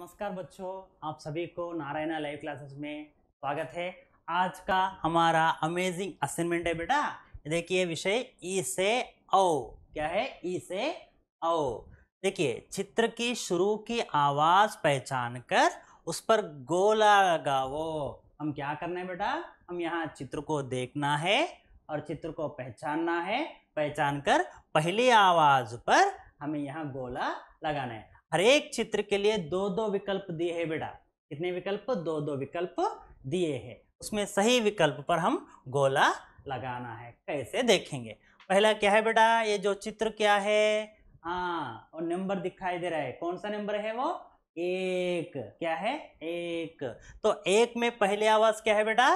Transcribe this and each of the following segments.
नमस्कार बच्चों आप सभी को नारायणा लाइव क्लासेस में स्वागत है आज का हमारा अमेजिंग असाइनमेंट है बेटा देखिए विषय ई से औ क्या है ई से औ देखिए चित्र की शुरू की आवाज पहचान कर उस पर गोला लगाओ हम क्या करना है बेटा हम यहाँ चित्र को देखना है और चित्र को पहचानना है पहचान कर पहली आवाज पर हमें यहाँ गोला लगाना है हरेक चित्र के लिए दो दो विकल्प दिए हैं बेटा कितने विकल्प दो दो विकल्प दिए हैं उसमें सही विकल्प पर हम गोला लगाना है कैसे देखेंगे पहला क्या है बेटा ये जो चित्र क्या है हाँ और नंबर दिखाई दे रहा है कौन सा नंबर है वो एक क्या है एक तो एक में पहले आवाज क्या है बेटा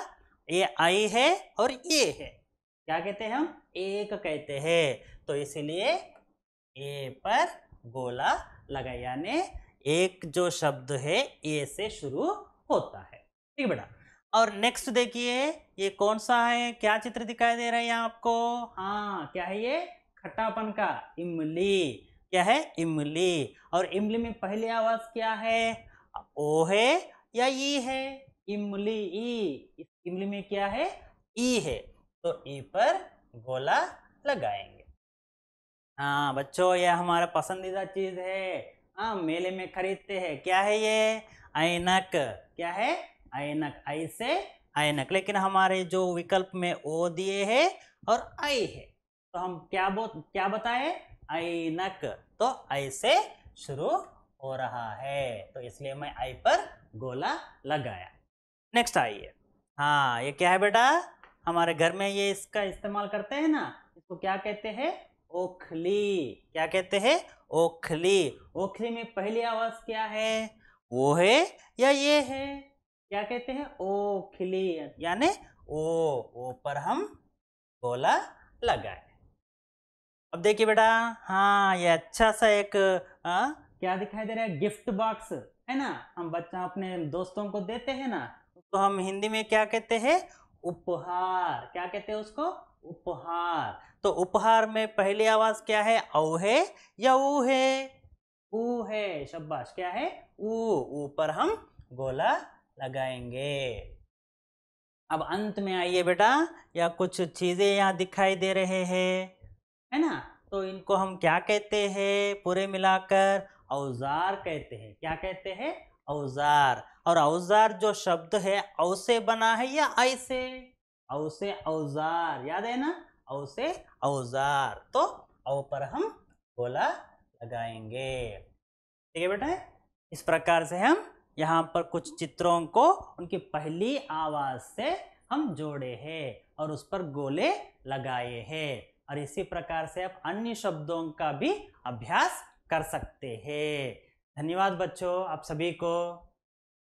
ये आई है और ये है क्या कहते हैं हम एक कहते हैं तो इसलिए ए पर गोला लगा यानी एक जो शब्द है ए से शुरू होता है ठीक बेटा और नेक्स्ट देखिए ये कौन सा है क्या चित्र दिखाई दे रहा है यहाँ आपको हाँ क्या है ये खट्टापन का इमली क्या है इमली और इमली में पहली आवाज क्या है ओ है या ई है इमली ई इमली में क्या है ई है तो ई पर गोला लगाएंगे हाँ बच्चों यह हमारा पसंदीदा चीज़ है हाँ मेले में खरीदते हैं क्या है ये ऐनक क्या है ऐनक आई से ऐनक लेकिन हमारे जो विकल्प में ओ दिए है और आई है तो हम क्या बो क्या बताए ऐनक तो ऐसे से शुरू हो रहा है तो इसलिए मैं आई पर गोला लगाया नेक्स्ट आइए हाँ ये क्या है बेटा हमारे घर में ये इसका इस्तेमाल करते हैं ना इसको क्या कहते हैं ओखली क्या कहते हैं ओखली ओखली में पहली आवाज क्या है वो है या ये है क्या कहते हैं ओखली यानी ओ ओ पर हम गोला लगाए अब देखिए बेटा हाँ ये अच्छा सा एक आ, क्या दिखाई दे रहा है गिफ्ट बॉक्स है ना हम बच्चा अपने दोस्तों को देते हैं ना तो हम हिंदी में क्या कहते हैं उपहार क्या कहते हैं उसको उपहार तो उपहार में पहली आवाज क्या है औ है या ऊ है ऊ है शब्बाश क्या है ऊ ऊपर हम गोला लगाएंगे अब अंत में आइए बेटा या कुछ चीजें यहाँ दिखाई दे रहे हैं है ना तो इनको हम क्या कहते हैं पूरे मिलाकर औजार कहते हैं क्या कहते हैं औजार और औजार जो शब्द है औ से बना है या ऐसे से औ से औजार याद है ना औ से औजार तो औ पर हम गोला लगाएंगे ठीक है बेटा इस प्रकार से हम यहाँ पर कुछ चित्रों को उनकी पहली आवाज से हम जोड़े हैं और उस पर गोले लगाए हैं और इसी प्रकार से आप अन्य शब्दों का भी अभ्यास कर सकते हैं धन्यवाद बच्चों आप सभी को